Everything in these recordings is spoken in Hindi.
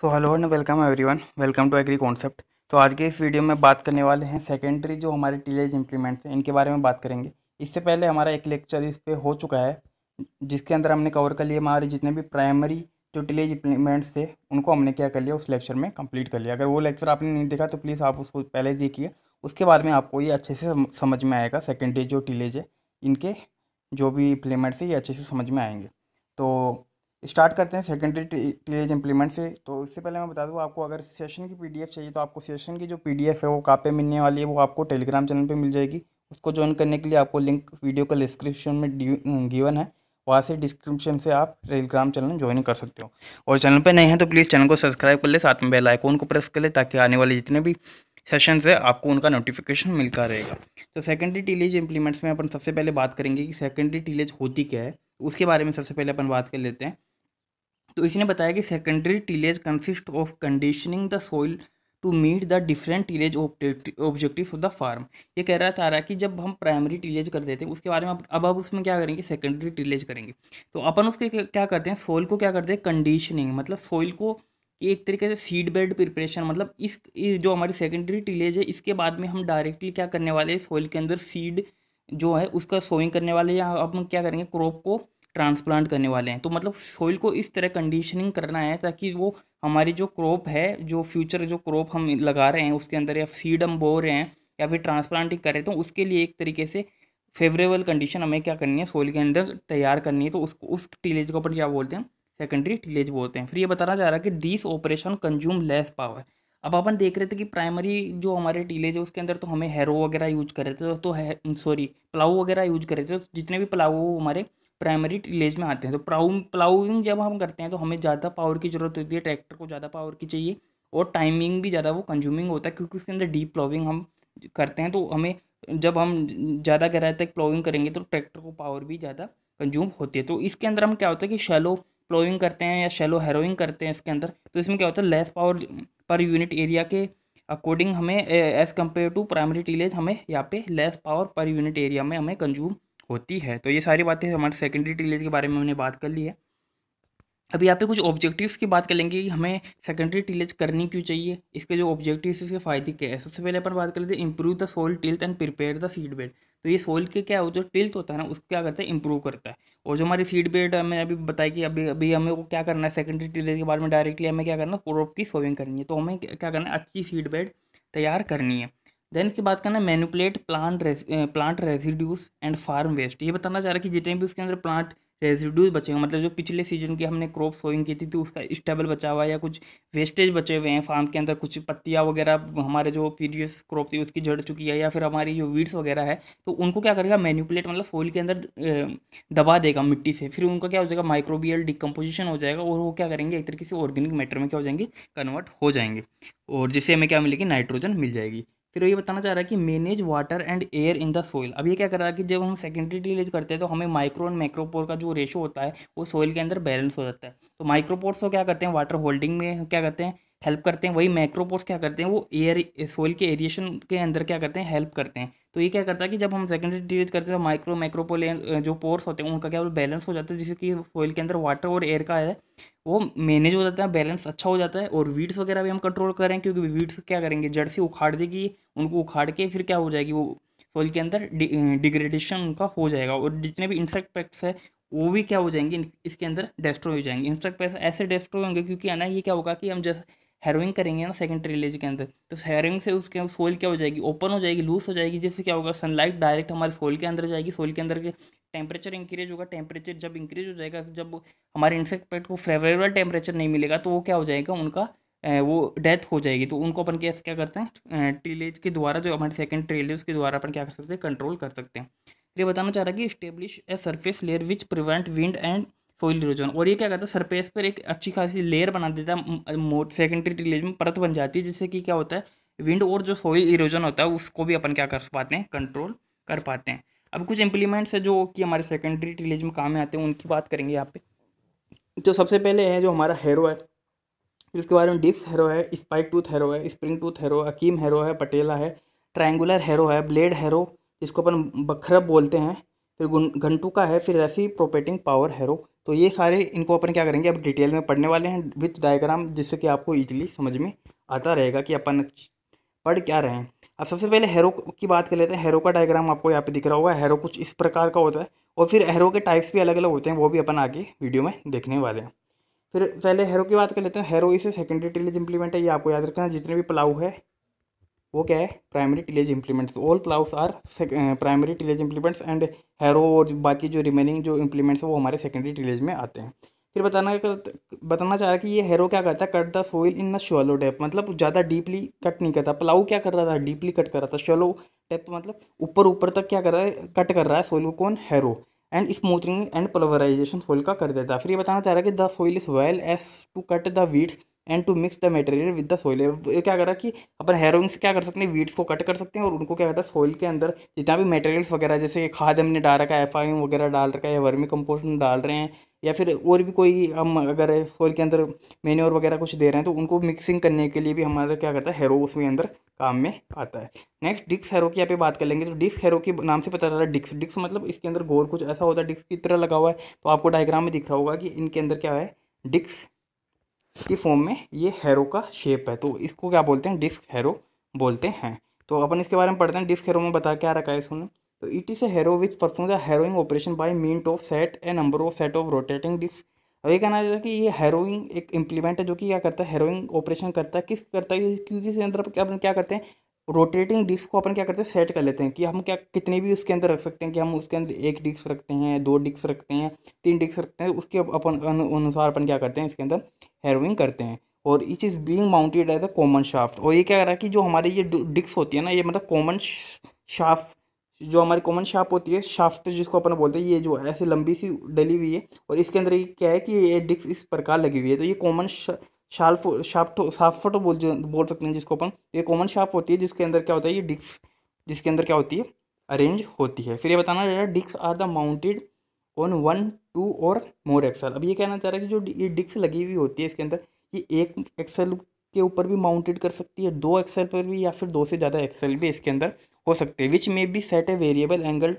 so hello and welcome everyone welcome to agri concept तो आज के इस वीडियो में बात करने वाले हैं सेकेंडरी जो हमारे टीलेज इम्प्लीमेंट्स हैं इनके बारे में बात करेंगे इससे पहले हमारा एक लेक्चर इस पर हो चुका है जिसके अंदर हमने कवर कर लिए हमारे जितने भी प्राइमरी जो टीलेज इम्प्लीमेंट्स थे उनको हमने क्या कर लिया उस लेक्चर में कंप्लीट कर लिया अगर वो लेक्चर आपने नहीं देखा तो प्लीज़ आप उसको पहले देखिए उसके बारे में आपको ये अच्छे से समझ में आएगा सेकेंडरी जो टीलेज है इनके जो भी इम्प्लीमेंट्स है ये अच्छे से समझ में आएंगे तो स्टार्ट करते हैं सेकेंडरी टीलेज इम्प्लीमेंट से तो इससे पहले मैं बता दूँ आपको अगर सेशन की पीडीएफ चाहिए तो आपको सेशन की जो पीडीएफ है वो कहाँ पे मिलने वाली है वो आपको टेलीग्राम चैनल पे मिल जाएगी उसको ज्वाइन करने के लिए आपको लिंक वीडियो का डिस्क्रिप्शन में गिवन है वहाँ से डिस्क्रिप्शन से आप टेलीग्राम चैनल ज्वाइन कर सकते हो और चैनल पर नहीं है तो प्लीज़ चैनल को सब्सक्राइब कर ले साथ में बेल आइकॉन को प्रेस कर ले ताकि आने वाले जितने भी सेशन है आपको उनका नोटिफिकेशन मिलता रहेगा तो सेकेंडरी टीलेज इम्प्लीमेंट्स में अपन सबसे पहले बात करेंगे कि सेकेंडरी टीलेज होती क्या है उसके बारे में सबसे पहले अपन बात कर लेते हैं तो इसने बताया कि secondary tillage consist of conditioning the soil to meet the different tillage objective of the farm ये कह रहा था रहा कि जब हम प्राइमरी टीलेज कर देते हैं उसके बारे में अब अब उसमें क्या करेंगे सेकेंडरी टीलेज करेंगे तो अपन उसके क्या करते हैं सॉइल को क्या करते हैं कंडीशनिंग मतलब सॉइल को एक तरीके से सीड बेड प्रिपरेशन मतलब इस जो हमारी सेकेंडरी टीलेज है इसके बाद में हम डायरेक्टली क्या करने वाले हैं सॉइल के अंदर सीड जो है उसका सोइंग करने वाले या अपन क्या करेंगे क्रॉप को ट्रांसप्लांट करने वाले हैं तो मतलब सॉइल को इस तरह कंडीशनिंग करना है ताकि वो हमारी जो क्रॉप है जो फ्यूचर जो क्रॉप हम लगा रहे हैं उसके अंदर या सीड हम बो रहे हैं या फिर ट्रांसप्लांटिंग कर रहे हैं तो उसके लिए एक तरीके से फेवरेबल कंडीशन हमें क्या करनी है सॉइल के अंदर तैयार करनी है तो उसको उस टीलेज को अपन क्या बोलते हैं सेकेंडरी टीलेज बोलते हैं फिर ये बताना चाह रहा है कि this operation consume less power अब अपन देख रहे थे कि प्राइमरी जो हमारे टीलेज है उसके अंदर तो हमें हैरो वगैरह यूज कर रहे थे तो सॉरी तो प्लाऊ वगैरह यूज कर रहे थे तो जितने भी प्लाऊ हमारे प्राइमरी टिलेज में आते हैं तो प्राउम प्लाउइंग जब हम करते हैं तो हमें ज़्यादा पावर की ज़रूरत होती है ट्रैक्टर को ज़्यादा पावर की चाहिए और टाइमिंग भी ज़्यादा वो कंज्यूमिंग होता है क्योंकि उसके अंदर डीप प्लाउविंग हम करते हैं तो हमें जब हम ज़्यादा गहराई तक प्लाउइंग करेंगे तो ट्रैक्टर को पावर भी ज़्यादा कंज्यूम होती है तो इसके अंदर हम क्या होता है कि शैलो प्लोइंग करते हैं या शैलो हैरोइंग करते हैं इसके अंदर तो इसमें क्या होता है less power per unit area के अकॉर्डिंग हमें as compare to primary tillage हमें यहाँ पे less power per unit area में हमें कंज्यूम होती है तो ये सारी बातें हमारे सेकेंडरी टीलेज के बारे में हमने बात कर ली है अभी यहाँ पे कुछ ऑब्जेक्टिव्स की बात कर लेंगे कि हमें सेकेंडरी टीलेज करनी क्यों चाहिए इसके जो ऑब्जेक्टिव्स इसके फायदे क्या है सबसे पहले अपन बात कर लेते हैं improve the soil tilth and prepare the seed bed तो ये सोल के क्या हो जो टिल्थ होता है ना उसको क्या करता है इंप्रूव करता है और जो हमारी सीड बेड हमें अभी बताया कि अभी अभी हमें वो क्या करना है सेकेंडरी टीलेज के बारे में डायरेक्टली हमें क्या करना है क्रॉप की सोविंग करनी है तो हमें क्या करना है अच्छी सीड बेड तैयार करनी है देन की बात करना है manipulate plant plant residues and farm waste ये बताना चाह रहा है कि जितने भी उसके अंदर प्लांट रेजिड्यूज बचे हुए मतलब जो पिछले सीजन की हमने क्रॉप सोइंग की थी तो उसका स्टेबल बचा हुआ है या कुछ वेस्टेज बचे हुए हैं फार्म के अंदर कुछ पत्तियाँ वगैरह हमारे जो प्रीवियस क्रॉप थी उसकी जड़ चुकी है या फिर हमारी जो वीड्स वगैरह है तो उनको क्या करेगा मैन्यूपुलेट मतलब सोइल के अंदर दबा देगा मिट्टी से फिर उनका क्या हो जाएगा माइक्रोबियल डिकम्पोजिशन हो जाएगा और वो क्या करेंगे एक तरीके से ऑर्गेनिक मैटर में क्या हो जाएंगे कन्वर्ट हो जाएंगे और जिससे हमें क्या मिलेगी नाइट्रोजन मिल जाएगी फिर ये बताना चाह रहा है कि manage water and air in the soil अब ये क्या कर रहा है कि जब हम सेकेंडरी टीलेज करते हैं तो हमें माइक्रो एंड मैक्रोपोर का जो रेशो होता है वो सॉइल के अंदर बैलेंस हो जाता है तो माइक्रोपोर्स को क्या करते हैं वाटर होल्डिंग में क्या करते हैं हेल्प करते हैं वही मैक्रोपोर्स क्या करते हैं वो एयर सोइल के एरिएशन के अंदर क्या करते हैं हेल्प करते हैं तो ये क्या करता है कि जब हम सेकेंडरी ड्रेनेज करते हैं तो माइक्रो माइक्रोपोलियन जो पोर्स होते हैं उनका क्या बैलेंस हो जाता है जिससे कि सॉइल के अंदर वाटर और एयर का है वो मैनेज हो जाता है बैलेंस अच्छा हो जाता है और वीड्स वगैरह भी हम कंट्रोल करें क्योंकि वीड्स क्या करेंगे जड़ से उखाड़ देगी उनको उखाड़ के फिर क्या हो जाएगी वो सॉइल के अंदर डिग्रेडेशन उनका हो जाएगा और जितने भी इंसेक्ट पैक्ट्स है वो भी क्या हो जाएंगे इसके अंदर डेस्ट्रॉय हो जाएंगे इंसेक्ट पैक्स ऐसे डेस्ट्रॉय होंगे क्योंकि है ना ये क्या होगा कि हम जैसे हैरोइंग करेंगे ना सेकेंड ट्रिलेज के अंदर तो हैरोइंग से उसके सोल क्या हो जाएगी ओपन हो जाएगी लूज हो जाएगी जिससे क्या होगा सनलाइट डायरेक्ट हमारे सोल के अंदर जाएगी सोल के अंदर के टेम्परेचर इंक्रीज होगा टेम्परेचर जब इंक्रीज हो जाएगा जब हमारे इंसेक्ट पेट को फेवरेबल टेम्परेचर नहीं मिलेगा तो वो क्या हो जाएगा उनका वो डेथ हो जाएगी तो उनको अपन कैसे क्या करते हैं ट्रिलेज के द्वारा जो हमारे सेकेंड ट्रिलेज के द्वारा अपन क्या कर सकते हैं कंट्रोल कर सकते हैं ये बताना चाह रहा है कि establish a surface layer which prevent wind and soil erosion और ये क्या करता है सरफेस पर एक अच्छी खासी लेयर बना देता है मोट सेकेंडरी टिलेज में परत बन जाती है जिससे कि क्या होता है विंड और जो सोइल इरोजन होता है उसको भी अपन क्या कर पाते हैं कंट्रोल कर पाते हैं अब कुछ इंप्लीमेंट्स है जो कि हमारे सेकेंडरी टिलेज में काम में आते हैं उनकी बात करेंगे यहाँ पे तो सबसे पहले है जो हमारा हेरो है फिर उसके बारे में डिस्क हेरो है स्पाइक टूथ हेरो है स्प्रिंग टूथ हेरो अकीम हेरो है पटेला है ट्रायंगुलर हेरो है ब्लेड हेरो जिसको अपन बखरब बोलते हैं फिर घंटू का है फिर ऐसी प्रोपेटिंग पावर हेरो तो ये सारे इनको अपन क्या करेंगे अब डिटेल में पढ़ने वाले हैं विथ डायग्राम जिससे कि आपको ईजिली समझ में आता रहेगा कि अपन पढ़ क्या रहे हैं अब सबसे पहले हेरो की बात कर लेते हैं हेरो का डायग्राम आपको यहाँ पे दिख रहा होगा हेरो कुछ इस प्रकार का होता है और फिर हेरो के टाइप्स भी अलग अलग होते हैं वो भी अपन आगे वीडियो में देखने वाले हैं फिर पहले हेरो की बात कर लेते हैं हेरो इसे सेकेंडरी टेलिज इंप्लीमेंट है ये आपको याद रखना जितने भी पलाऊ है वो क्या है primary tillage implements all ploughs are primary tillage implements and harrow और बाकी जो रिमेनिंग जो इम्प्लीमेंट्स हैं वो हमारे सेकेंडरी टिलेज में आते हैं फिर बताना बताना चाह रहा कि ये हैरो क्या करता है cut the soil in the shallow depth मतलब ज़्यादा डीपली कट नहीं करता प्लाउ क्या कर रहा था डीपली कट कर रहा था शोलो डेप मतलब ऊपर ऊपर तक क्या कर रहा है कट कर रहा है सोइल को कौन harrow and smoothening and pulverisation soil का कर देता है फिर ये बताना चाह रहा है कि the soil is well as to cut the weeds and to mix the material with the soil ये क्या कर रहा है कि अपन हेरोइंग से क्या कर सकते हैं वीड्स को कट कर सकते हैं और उनको क्या करता है सॉइल के अंदर जितना भी मटेरियल्स वगैरह जैसे खाद हमने डाल रखा है एफ आई वगैरह डाल रखा है या वर्मी कंपोस्ट डाल रहे हैं या फिर और भी कोई हम अगर सॉइल के अंदर मेन्योर वगैरह कुछ दे रहे हैं तो उनको मिक्सिंग करने के लिए भी हमारा क्या करता है हेरो उसमें अंदर काम में आता है नेक्स्ट डिक्स हेरो की यहाँ पे बात कर लेंगे तो डिस्क हेरो के नाम से पता चल रहा है डिक्स डिक्स मतलब इसके अंदर गोर कुछ ऐसा होता है डिक्स की तरह लगा हुआ है तो आपको डायग्राम में दिख रहा होगा कि इनके अंदर क्या है डिक्स की फॉर्म में ये हैरो का शेप है तो इसको क्या बोलते हैं डिस्क हैरो बोलते हैं तो अपन इसके बारे में पढ़ते हैं डिस्क हैरो में बता क्या रखा है इसने तो it is a harrow which perform the harrowing operation by mean of set a number of set of rotating disc अब ये कहना चाहता है कि ये हैरोइंग एक इम्प्लीमेंट है जो कि क्या करता है हैरोइंग ऑपरेशन करता है किस करता है क्योंकि इसके अंदर अपन क्या करते हैं रोटेटिंग डिस्क को अपन क्या करते हैं सेट कर लेते हैं कि हम क्या कितने भी उसके अंदर रख सकते हैं कि हम उसके अंदर एक डिस्क रखते हैं दो डिस्क रखते हैं तीन डिस्क रखते हैं उसके अपन अनुसार अपन क्या करते हैं इसके अंदर हैरोइंग करते हैं और each is being mounted as a common shaft और ये क्या कर रहा है कि जो हमारे ये डिक्स होती है ना ये मतलब कॉमन शाफ्ट जो हमारी कॉमन शाप होती है शाफ्ट जिसको अपन बोलते हैं ये जो ऐसे लंबी सी डली हुई है और इसके अंदर ये क्या है कि ये डिक्स इस प्रकार लगी हुई है तो ये कॉमन शाल्फ शाफ्ट साफ्ट बोल बोल सकते हैं जिसको अपन ये कॉमन शाप होती है जिसके अंदर क्या होता है ये डिक्स जिसके अंदर क्या होती है अरेंज होती है फिर ये बताना discs are the mounted on one two और मोर एक्सल अब ये कहना चाह रहा है कि जो ये डिक्स लगी हुई होती है इसके अंदर ये एक एक्सल के ऊपर भी माउंटेड कर सकती है दो एक्सल पर भी या फिर दो से ज़्यादा एक्सल भी इसके अंदर हो सकते हैं which may be set a variable angle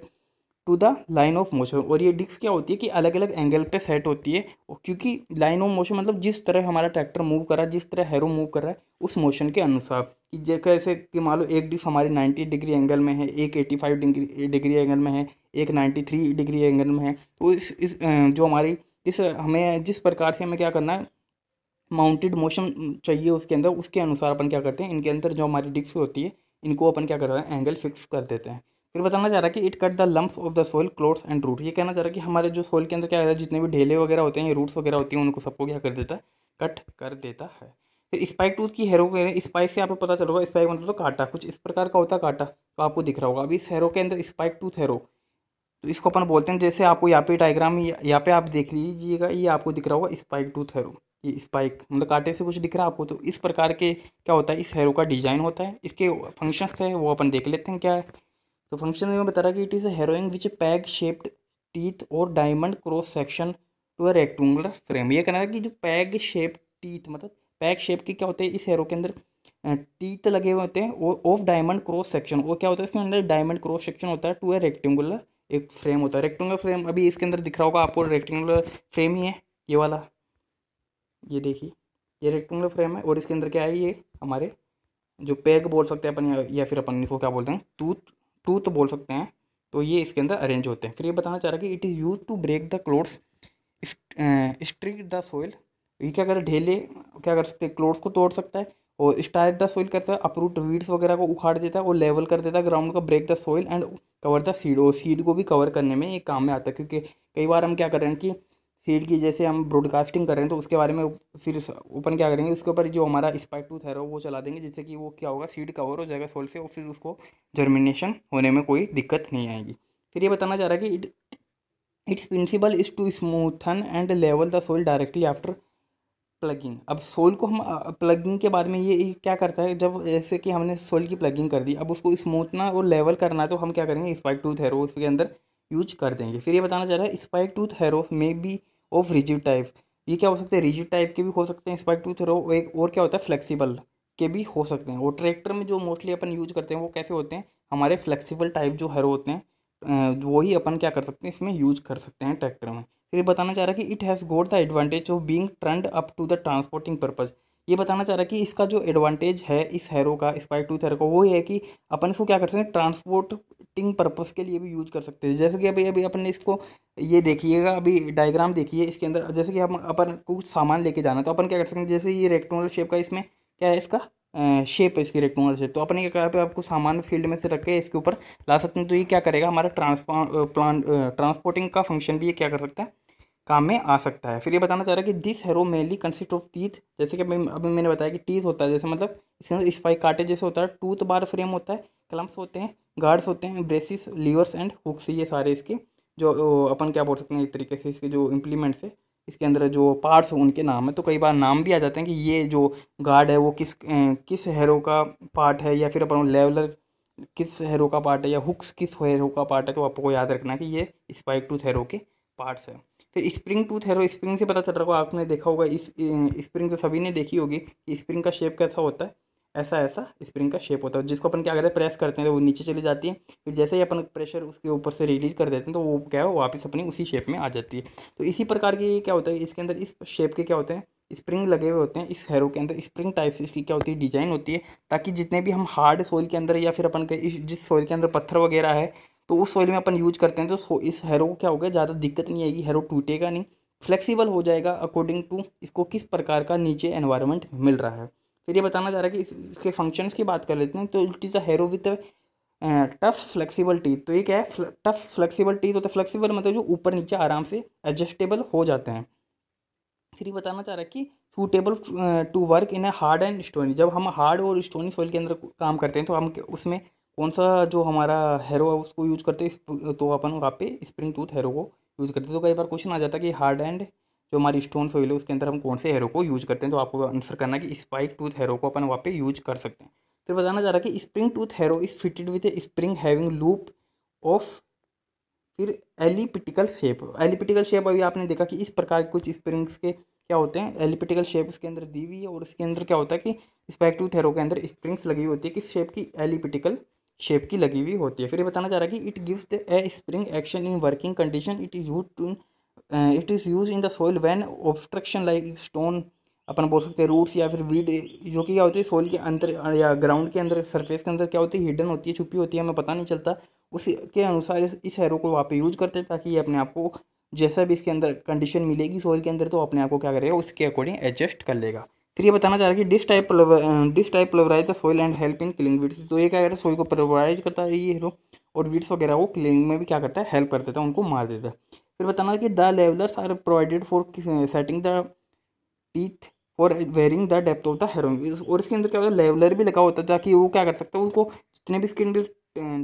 to the line of motion और ये डिक्स क्या होती है कि अलग अलग एंगल पे सेट होती है क्योंकि लाइन ऑफ मोशन मतलब जिस तरह हमारा ट्रैक्टर मूव कर रहा है जिस तरह हैरो मूव कर रहा है उस मोशन के अनुसार कि जैसे कि मान लो एक डिक्स हमारी 90 डिग्री एंगल में है एक 85 डिग्री डिग्री एंगल में है एक नाइन्टी थ्री डिग्री एंगल में है तो इस इस जो हमारी इस हमें जिस प्रकार से हमें क्या करना है माउंटेड मोशन चाहिए उसके अंदर उसके अनुसार अपन क्या करते हैं इनके अंदर जो हमारी डिस्क होती है इनको अपन क्या कर रहे हैं एंगल फिक्स कर देते हैं फिर बताना चाह रहा है कि it cut the lumps of the soil clods and root ये कहना चाह रहा है कि हमारे जो सोइल के अंदर क्या है जितने भी ढेले वगैरह होते हैं रूट्स वगैरह होती हैं उनको सबको क्या कर देता है कट कर देता है फिर स्पाइक टूथ की हेरो के स्पाइक से आपको पता चलोगा स्पाइक मतलब तो काटा कुछ इस प्रकार का होता है काटा तो आपको दिख रहा होगा अभी इस हेरो के अंदर स्पाइक टूथ हेरो तो इसको अपन बोलते हैं जैसे आपको यहाँ पे डायग्राम यहाँ पे आप देख लीजिएगा ये आपको दिख रहा होगा स्पाइक टूथ हैरो ये स्पाइक मतलब कांटे से कुछ दिख रहा है आपको तो इस प्रकार के क्या होता है इस हैरो का डिजाइन होता है इसके फंक्शंस है वो अपन देख लेते हैं क्या है तो फंक्शन में बता रहा कि it is harrowing which peg shaped teeth और diamond cross section to a rectangular frame ये कहना है कि जो पैग शेप टीथ मतलब पैग शेप के क्या होते हैं इस हेरो के अंदर टीथ लगे हुए होते हैं ऑफ डायमंड क्रॉस सेक्शन और क्या होता है इसके अंदर डायमंड क्रॉस सेक्शन होता है टू ए रेक्टेंगुलर एक फ्रेम होता है रेक्टेंगुलर फ्रेम अभी इसके अंदर दिख रहा होगा आपको रेक्टेंगुलर फ्रेम ही है ये वाला ये देखिए ये रेक्टेंगुलर फ्रेम है और इसके अंदर क्या है ये हमारे जो पैग बोल सकते हैं अपन या फिर अपन इसको क्या बोलते हैं टूथ टूथ बोल सकते हैं तो ये इसके अंदर अरेंज होते हैं फिर ये बताना चाह रहा कि it is use to break the clods strike the soil ये क्या करें ढेले क्या कर सकते हैं क्लोथ्स को तोड़ सकता है और स्टार्ट द सॉइल करता है अपरूट वीड्स वगैरह को उखाड़ देता है और लेवल कर देता है ग्राउंड का break the soil and cover the seed और सीड को भी कवर करने में ये काम में आता है क्योंकि कई बार हम क्या कर रहे हैं कि सीड की जैसे हम ब्रॉडकास्टिंग कर रहे हैं तो उसके बारे में फिर ओपन क्या करेंगे उसके ऊपर जो हमारा स्पाइक टूथ है वो चला देंगे जिससे कि वो क्या होगा सीड कवर हो जाएगा सोल से और फिर उसको जर्मिनेशन होने में कोई दिक्कत नहीं आएगी फिर ये बताना चाह रहा है कि it its principle is to smoothen and level the soil directly after ploughing अब सोल को हम प्लगिंग के बाद में ये, क्या करता है जब जैसे कि हमने सोल की प्लगिंग कर दी अब उसको स्मूथना और लेवल करना है तो हम क्या करेंगे स्पाइक टूथ हेरो उसके अंदर यूज कर देंगे फिर ये बताना चाह रहा है spike tooth harrow may be of rigid type ये क्या हो सकते हैं रिजिड टाइप के भी हो सकते हैं स्पाइक टूथ हेरो एक और क्या होता है फ्लेक्सीबल के भी हो सकते हैं और ट्रैक्टर में जो मोस्टली अपन यूज करते हैं वो कैसे होते हैं हमारे फ्लेक्सीबल टाइप जो हैरो होते हैं वही अपन क्या कर सकते हैं इसमें यूज कर सकते हैं ट्रैक्टर में फिर बताना चाह रहा है कि it has got the advantage of being turned up to the transporting purpose ये बताना चाह रहा है कि इसका जो एडवांटेज है इस हैरो का स्पाई टूथ हैरो का वो है कि अपन इसको क्या कर सकते हैं ट्रांसपोर्टिंग पर्पज़ के लिए भी यूज कर सकते हैं जैसे कि अभी अभी अपन ने इसको ये देखिएगा अभी डायग्राम देखिए इसके अंदर जैसे कि हम अपन कुछ सामान लेके जाना तो अपन क्या कर सकते हैं जैसे ये रेक्टोनल शेप का इसमें क्या है इसका शेप है इसकी रेक्टोंगल शेप तो अपने क्या पे आपको सामान्य फील्ड में से रख के इसके ऊपर ला सकते हैं तो ये क्या करेगा हमारा ट्रांसपोर्ट प्लान ट्रांसपोर्टिंग का फंक्शन भी ये क्या कर सकता है काम में आ सकता है फिर ये बताना चाह रहा है कि this harrow mainly consist of teeth जैसे कि अभी अभी मैंने बताया कि टीथ होता है जैसे मतलब इसके अंदर स्पाइक काटे जैसे होता है टूथ बार फ्रेम होता है क्लम्स होते हैं गार्ड्स होते हैं ब्रेसिस लीवर्स एंड हुक्स ये सारे इसके जो अपन क्या बोल सकते हैं एक तरीके से इसके जो इम्प्लीमेंट्स है इसके अंदर जो पार्ट्स हैं उनके नाम है तो कई बार नाम भी आ जाते हैं कि ये जो गार्ड है वो किस किस हेरो का पार्ट है या फिर अपन लेवलर किस हेरो का पार्ट है या हुक्स किस हेरो का पार्ट है तो आपको याद रखना है कि ये स्पाइक टूथ हेरो के पार्ट्स हैं फिर स्प्रिंग टूथ हेरो स्प्रिंग से पता चल रहा होगा आपने देखा होगा इस स्प्रिंग तो सभी ने देखी होगी कि स्प्रिंग का शेप कैसा होता है ऐसा ऐसा स्प्रिंग का शेप होता है जिसको अपन क्या करते हैं प्रेस करते हैं तो वो नीचे चली जाती है फिर जैसे ही अपन प्रेशर उसके ऊपर से रिलीज कर देते हैं तो वो क्या है वापस अपनी उसी शेप में आ जाती है तो इसी प्रकार की क्या होता है इसके अंदर इस शेप के क्या होते हैं स्प्रिंग लगे हुए होते हैं इस हैरो के अंदर स्प्रिंग टाइप से इसकी क्या होती है डिजाइन होती है ताकि जितने भी हम हार्ड सॉइल के अंदर या फिर अपन के जिस सॉइल के अंदर पत्थर वगैरह है तो उस सॉइल में अपन यूज करते हैं तो इस हेरो को क्या होगा ज़्यादा दिक्कत नहीं आएगी हैरो टूटेगा नहीं फ्लेक्सिबल हो जाएगा अकॉर्डिंग टू इसको किस प्रकार का नीचे एनवायरमेंट मिल रहा है फिर ये बताना चाह रहा है कि इसके फंक्शंस की बात कर लेते हैं तो इट इज़ अ हेरो विथ टफ फ्लेक्सिबल टीथ तो ये क्या है टफ फ्लेक्सिबल टीथ होता है फ्लेक्सिबल मतलब जो ऊपर नीचे आराम से एडजस्टेबल हो जाते हैं फिर ये बताना चाह रहा है कि suitable to work in a hard and stony जब हम हार्ड और स्टोनी सॉइल के अंदर काम करते हैं तो हम उसमें कौन सा जो हमारा हेरो है उसको यूज करते हैं तो अपन वहाँ पे स्प्रिंग टूथ हेरो को यूज़ करते हैं तो कई बार क्वेश्चन आ जाता है कि हार्ड एंड जो हमारी स्टोन सोइल है उसके अंदर हम कौन से हेरो को यूज करते हैं तो आपको आंसर करना है कि स्पाइक टूथ हेरो को अपन वहाँ पे यूज कर सकते हैं फिर बताना चाह रहा है कि spring tooth harrow is fitted with a spring having loop of फिर एलिपिटिकल शेप एलिपिटिकल शेप अभी आपने देखा कि इस प्रकार के कुछ स्प्रिंग्स के क्या होते हैं एलिपिटिकल शेप उसके अंदर दी हुई है और उसके अंदर क्या होता है कि स्पाइक टूथ हेरो के अंदर स्प्रिंग्स लगी हुई होती है किस शेप की एलिपिटिकल शेप की लगी हुई होती है फिर ये बताना चाह रहा है कि it gives a spring action in working condition it is use to in it is use in the soil when obstruction like stone अपन बोल सकते हैं रूट्स या फिर वीड जो कि क्या होती है सॉइल के अंदर या ग्राउंड के अंदर सरफेस के अंदर क्या होती है हिडन होती है छुपी होती है हमें पता नहीं चलता उसके अनुसार इस हैरो को वहाँ पे यूज करते हैं ताकि ये अपने आप को जैसा भी इसके अंदर कंडीशन मिलेगी सोइल के अंदर तो अपने आप को क्या करेगा उसके अकॉर्डिंग एडजस्ट कर लेगा फिर ये बताना चाह रहा है कि this type this type pulverise the soil and help in killing weeds तो ये क्या कर रहा है सोइल को प्लवराइज करता है ये हीरो और वीड्स वगैरह को क्लिंग में भी क्या करता है हेल्प कर देता है उनको मार देता है फिर बताना कि the levellers are provided for setting the teeth for varying the depth of the harrowing और इसके अंदर क्या होता है लेवलर भी लगा होता है ताकि वो क्या कर सकता है उनको जितने भी इसके अंदर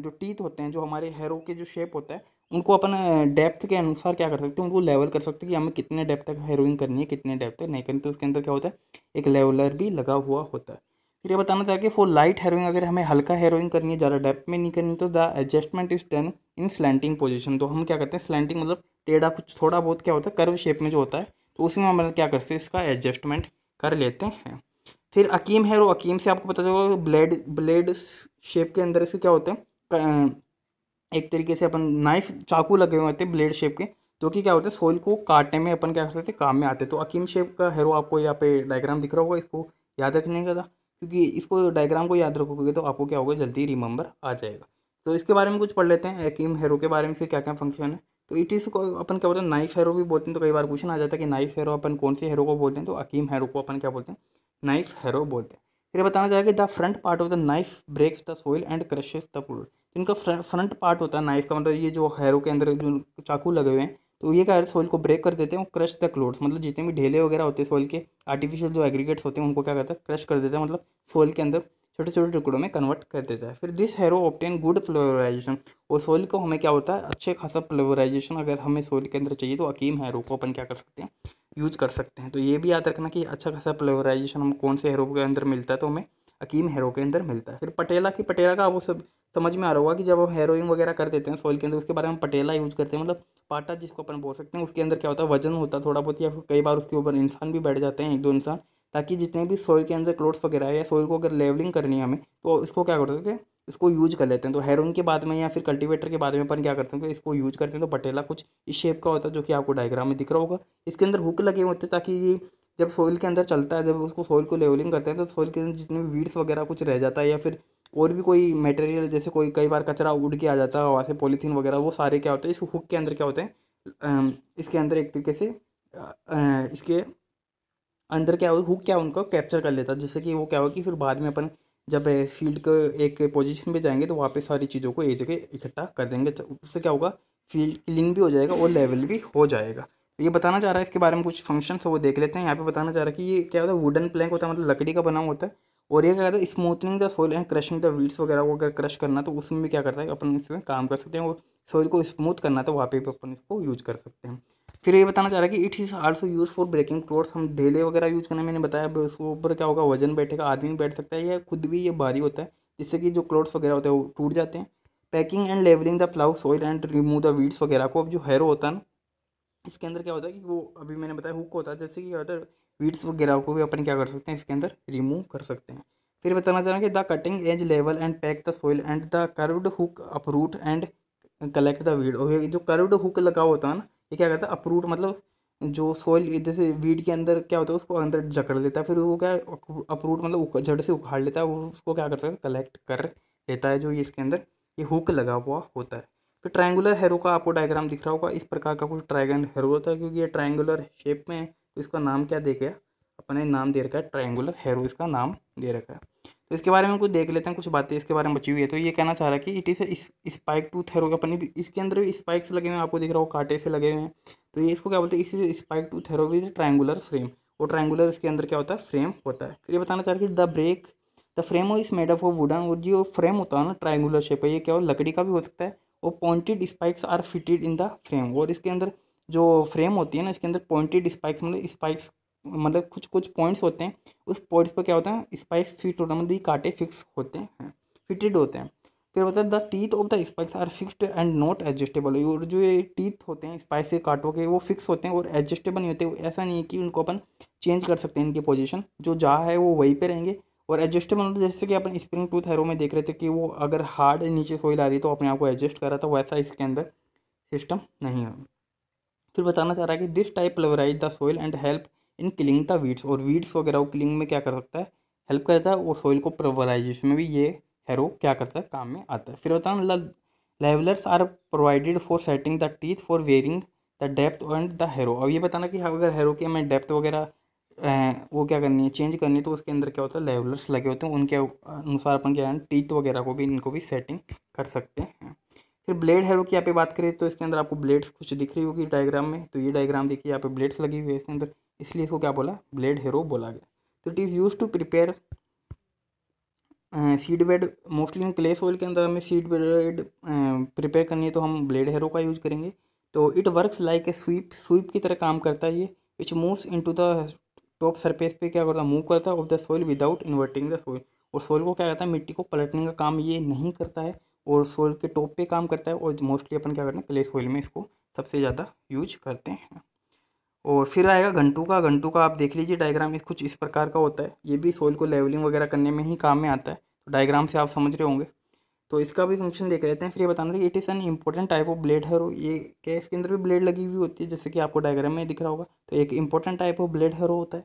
जो टीथ होते हैं जो हमारे हेरो के जो शेप होता है उनको अपन डेप्थ के अनुसार क्या कर सकते हैं उनको लेवल कर सकते हैं कि हमें कितने डेप्थ तक हेरोइन करनी है कितने डेप्थ तक नहीं करनी तो उसके अंदर क्या होता है एक लेवलर भी लगा हुआ होता है फिर ये बताना चाहिए फॉर लाइट हेरोइन अगर हमें हल्का हेरोइन करनी है ज़्यादा डेप्थ में नहीं करनी तो the adjustment is done in slanting position तो हम क्या करते हैं स्लैंटिंग मतलब टेढ़ा कुछ थोड़ा बहुत क्या होता है कर्व शेप में जो होता है तो उसमें हम क्या करते हैं इसका एडजस्टमेंट कर लेते हैं फिर अकीम है वो अकीम से आपको पता चलेगा ब्लेड ब्लेड शेप के अंदर इसके क्या होते हैं एक तरीके से अपन नाइफ चाकू लगे हुए होते हैं ब्लेड शेप के जो कि क्या होते हैं सोइल को काटने में अपन क्या कर सकते काम में आते हैं तो अकीम शेप का हैरो आपको यहाँ पे डायग्राम दिख रहा होगा इसको याद रखने का था क्योंकि इसको डायग्राम को याद रखोगे तो आपको क्या होगा जल्दी रिमेंबर आ जाएगा तो इसके बारे में कुछ पढ़ लेते हैं अकीम हैरो के बारे में से क्या क्या फंक्शन है तो इट इज़ को अपन क्या बोलते हैं नाइफ हैरो भी बोलते हैं तो कई बार क्वेश्चन आ जाता है कि नाइफ हैरो अपन कौन से हैरो को बोलते हैं तो अकीम हैरो को अपन क्या बोलते हैं नाइफ हैरो बोलते हैं फिर बताना चाहेगा the front part of the knife breaks the soil and crushes the pull इनका फ्रंट पार्ट होता है नाइफ का मतलब ये जो हैरो के अंदर जो चाकू लगे हुए हैं तो ये क्या सोइल को ब्रेक कर देते हैं और क्रश द क्लोड्स मतलब जितने भी ढेले वगैरह होते हैं सोइल के आर्टिफिशियल जो एग्रीगेट्स होते हैं उनको क्या करता है क्रश कर देते हैं मतलब सोइल के अंदर छोटे छोटे टुकड़ों में कन्वर्ट कर देता है फिर this harrow obtain good pulverisation और सोइल को हमें क्या होता है अच्छे खासा फ्लोराइजेशन अगर हमें सोइल के अंदर चाहिए तो अकीम हैरो को अपन क्या कर सकते हैं यूज कर सकते हैं तो ये भी याद रखना कि अच्छा खासा फ्लोराइजेशन हम कौन से हेरो के अंदर मिलता है तो हमें अकीम हैरो के अंदर मिलता है फिर पटेला की पटेला का वो सब समझ में आ रहा होगा कि जब हम हेरोइन वगैरह कर देते हैं सोइल के अंदर उसके बारे में पटेला यूज करते हैं मतलब पाटा जिसको अपन बोल सकते हैं उसके अंदर क्या होता है वजन होता है थोड़ा बहुत या फिर कई बार उसके ऊपर इंसान भी बैठ जाते हैं एक दो इंसान ताकि जितने भी सॉइल के अंदर क्लोथ्स वगैरह है या सोइल को अगर लेवलिंग करनी है हमें तो इसको क्या करते हैं इसको यूज कर लेते हैं तो हेरोइन के बाद में या फिर कल्टीवेटर के बाद में अपन क्या करते हैं तो इसको यूज करते हैं तो पटेला कुछ इस शेप का होता है जो कि आपको डायग्राम में दिख रहा होगा इसके अंदर हुक लगे होते हैं ताकि ये जब सॉइल के अंदर चलता है जब उसको सोइल को लेवलिंग करते हैं तो सॉइल के अंदर जितने भी वीड्स वगैरह कुछ रह जाता है या फिर और भी कोई मटेरियल जैसे कोई कई बार कचरा उड़ के आ जाता है वहाँ से पॉलीथीन वगैरह वो सारे क्या होते हैं इस हुक के अंदर क्या होते हैं इसके अंदर एक तरीके से इसके अंदर क्या हो हुक क्या उनको कैप्चर कर लेता जिससे कि वो क्या हो कि फिर बाद में अपन जब फील्ड के एक पोजीशन पे जाएंगे तो वहाँ पे सारी चीज़ों को एक जगह इकट्ठा कर देंगे तो उससे क्या होगा फील्ड क्लीन भी हो जाएगा और लेवल भी हो जाएगा तो ये बताना चाह रहा है इसके बारे में कुछ फंक्शन वो देख लेते हैं यहाँ पे बताना चाह रहा है कि ये क्या होता है वुडन प्लैंक होता है मतलब लकड़ी का बना होता है और ये क्या होता है smoothening the soil and crushing the weeds वगैरह को अगर क्रश करना तो उसमें भी क्या करता है अपन इसमें काम कर सकते हैं और सोल को स्मूथ करना तो वहाँ पर भी अपन इसको यूज कर सकते हैं फिर ये बताना चाह रहा है कि it is also use for breaking clods हम ढेले वगैरह यूज़ करने मैंने बताया अब उसके ऊपर क्या होगा वजन बैठेगा आदमी बैठ सकता है या खुद भी ये भारी होता है जिससे कि जो क्लोथ्स वगैरह होते हैं वो टूट जाते हैं packing and levelling the plough soil and remove the weeds वगैरह को अब जो हैरो होता है ना इसके अंदर क्या होता है कि वो अभी मैंने बताया हुक होता है जैसे कि होता वीड्स वगैरह को भी अपन क्या कर सकते हैं इसके अंदर रिमूव कर सकते हैं फिर बताना चाह रहा कि the cutting edge level and pack the soil and the curved hook uproot and collect the weed जो कर्व्ड हुक लगा होता है ना ये क्या करता है अपरूट मतलब जो सॉइल जैसे वीड के अंदर क्या होता है उसको अंदर जकड़ लेता है फिर वो क्या अपरूट मतलब जड़ से उखाड़ लेता है वो उसको क्या करता है कलेक्ट कर लेता है जो ये इसके अंदर ये हुक लगा हुआ होता है फिर ट्राइंगुलर हेरो का आपको डायग्राम दिख रहा होगा इस प्रकार का कुछ ट्राइगन हेरो होता है क्योंकि ये ट्राइंगुलर शेप में है तो इसका नाम क्या दे गया अपने नाम दे रखा है ट्राइंगुलर हेरो इसका नाम दे रखा है तो इसके बारे में कुछ देख लेते हैं कुछ बातें इसके बारे में बची हुई है तो ये कहना चाह रहा है कि इट इज़ स्पाइक टू थेरोपनी इसके अंदर भी स्पाइक्स लगे हुए हैं आपको दिख रहा हो कांटे से लगे हुए हैं तो ये इसको क्या बोलते हैं इसी spike tooth with triangular frame और ट्राइंगुलर इसके अंदर क्या होता है फ्रेम होता है फिर ये बताना चाह रहा कि the break the frame is made of wooden और जो फ्रेम होता है ना ट्राइंगुलर शेप है ये क्या हो लकड़ी का भी हो सकता है और pointed spikes are fitted in the frame और इसके अंदर जो फ्रेम होती है ना इसके अंदर पॉइंटेड स्पाइक्स मतलब स्पाइक्स मतलब कुछ कुछ पॉइंट्स होते हैं उस पॉइंट्स पर क्या होता है स्पाइक्स फिट होता है मतलब कांटे फिक्स होते हैं फिटेड होते हैं फिर है the teeth of the spikes are fixed and not adjustable और जो ये टीथ होते हैं स्पाइस के काटो के वो फिक्स होते हैं और एडजस्टेबल नहीं होते ऐसा नहीं है कि उनको अपन चेंज कर सकते हैं इनकी पोजिशन जो जहाँ है वो वहीं पे रहेंगे और एडजस्टेबल मतलब जैसे कि अपन स्प्रिंग टूथ हैरो में देख रहे थे कि वो अगर हार्ड नीचे सोई आ रही तो अपने आप को एडजस्ट कर रहा था वैसा इसके अंदर सिस्टम नहीं है फिर बताना चाह रहा है कि this type pulverise the soil and help in killing the weeds और वीड्स वगैरह को किलिंग में क्या कर सकता है हेल्प करता है और सॉइल को प्रोवराइजेशन में भी ये हैरो क्या करता है काम में आता है फिर होता है levellers are provided for setting the teeth for varying the depth and the harrow अब ये बताना कि अगर हैरो की हमें डेप्थ वगैरह वो क्या करनी है चेंज करनी है तो उसके अंदर क्या होता है लेवलर्स लगे होते हैं उनके अनुसार अपन क्या है टीथ वगैरह को भी इनको भी सेटिंग कर सकते हैं फिर ब्लेड हैरो की यहाँ पे बात करें तो इसके अंदर आपको ब्लेड्स कुछ दिख रही होगी डायग्राम में तो ये डायग्राम देखिए यहाँ पे ब्लेड्स लगी हुई है इसके अंदर इसलिए इसको क्या बोला ब्लेड हेरो बोला गया तो it is use to prepare seed bed mostly clay soil के अंदर हमें सीड बेड प्रिपेयर करनी है तो हम ब्लेड हेरो का यूज करेंगे तो it works like a sweep sweep की तरह काम करता है ये which moves in to the top surface पे क्या करता है मूव करता है of the soil without inverting the soil और सोइल को क्या करता है मिट्टी को पलटने का काम ये नहीं करता है और सोइल के टॉप पे काम करता है और मोस्टली अपन क्या करते हैं क्ले सोइल में इसको सबसे ज़्यादा यूज करते हैं और फिर आएगा घंटू का घंटू का आप देख लीजिए डायग्राम कुछ इस प्रकार का होता है ये भी सोइल को लेवलिंग वगैरह करने में ही काम में आता है तो डायग्राम से आप समझ रहे होंगे तो इसका भी फंक्शन देख लेते हैं फिर ये बताना कि it is an important type of blade harrow ये क्या इसके अंदर भी ब्लेड लगी हुई होती है जैसे कि आपको डायग्राम में दिख रहा होगा तो एक इंपॉर्टेंट टाइप ऑफ ब्लेड हरो होता है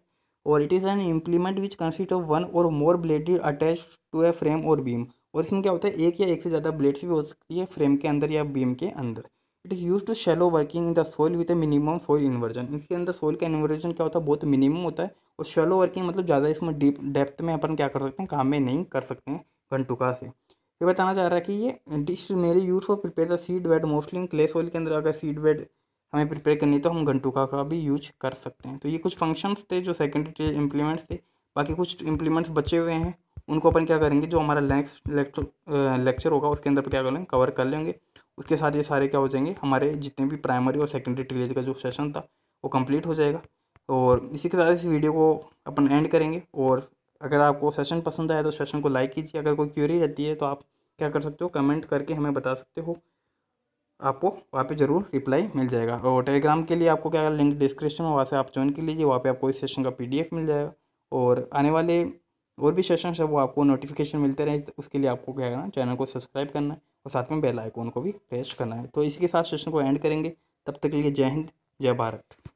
और it is an implement which consist of one or more blade attach to a frame or beam और इसमें क्या होता है एक या एक से ज़्यादा ब्लेड्स भी हो सकती है फ्रेम के अंदर या बीम के अंदर it is use to shallow working in the soil with a minimum soil inversion इसके अंदर सोइल का इन्वर्जन क्या होता है बहुत मिनिमम होता है और शेलो वर्किंग मतलब ज़्यादा इसमें डीप डेप्थ में अपन क्या कर सकते हैं काम में नहीं कर सकते हैं घंटुका से ये बताना चाह रहा है कि ये डिश मेरी use for prepare the seed bed mostly clay soil के अंदर अगर सीड बेड हमें प्रिपेयर करनी है तो हम घंटुका का भी यूज कर सकते हैं तो ये कुछ फंक्शंस थे जो सेकेंडरी इम्प्लीमेंट्स थे बाकी कुछ इम्प्लीमेंट्स बचे हुए हैं उनको अपन क्या करेंगे जो हमारा नेक्स्ट लेक्चर होगा उसके अंदर क्या कर लेंगे कवर कर लेंगे उसके साथ ये सारे क्या हो जाएंगे हमारे जितने भी प्राइमरी और सेकेंडरी ट्रिलेज का जो सेशन था वो कम्प्लीट हो जाएगा और इसी के साथ इस वीडियो को अपन एंड करेंगे और अगर आपको सेशन पसंद आया तो सेशन को लाइक कीजिए अगर कोई क्यूरी रहती है तो आप क्या कर सकते हो कमेंट करके हमें बता सकते हो आपको वहाँ पे ज़रूर रिप्लाई मिल जाएगा और टेलीग्राम के लिए आपको क्या लिंक डिस्क्रिप्शन में वहाँ से आप ज्वाइन कर लीजिए वहाँ पे आपको इस सेशन का पीडीएफ मिल जाएगा और आने वाले और भी सेशन है वो आपको नोटिफिकेशन मिलते रहे तो उसके लिए आपको क्या करना चैनल को सब्सक्राइब करना है और साथ में बेल आइकॉन को भी प्रेस करना है तो इसी के साथ सेशन को एंड करेंगे तब तक के लिए जय हिंद जय भारत